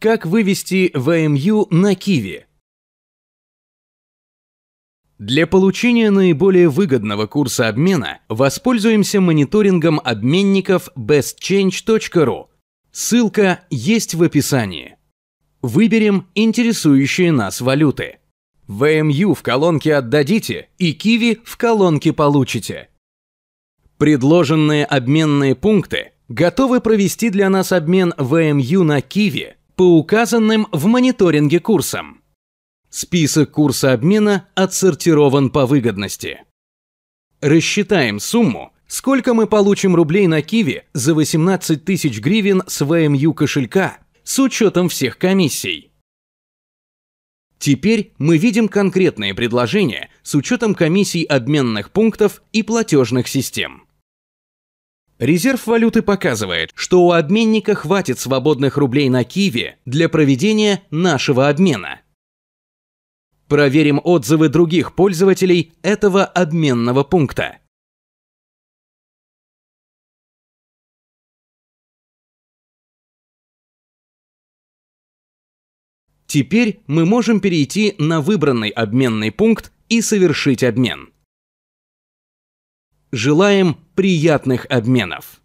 Как вывести ВМЮ на Киви? Для получения наиболее выгодного курса обмена воспользуемся мониторингом обменников bestchange.ru. Ссылка есть в описании. Выберем интересующие нас валюты. ВМЮ в колонке отдадите и Киви в колонке получите. Предложенные обменные пункты готовы провести для нас обмен ВМЮ на Киви – по указанным в мониторинге курсам. Список курса обмена отсортирован по выгодности. Рассчитаем сумму, сколько мы получим рублей на Киви за 18 тысяч гривен с ВМЮ кошелька с учетом всех комиссий. Теперь мы видим конкретные предложения с учетом комиссий обменных пунктов и платежных систем. Резерв валюты показывает, что у обменника хватит свободных рублей на Киви для проведения нашего обмена. Проверим отзывы других пользователей этого обменного пункта. Теперь мы можем перейти на выбранный обменный пункт и совершить обмен. Желаем приятных обменов!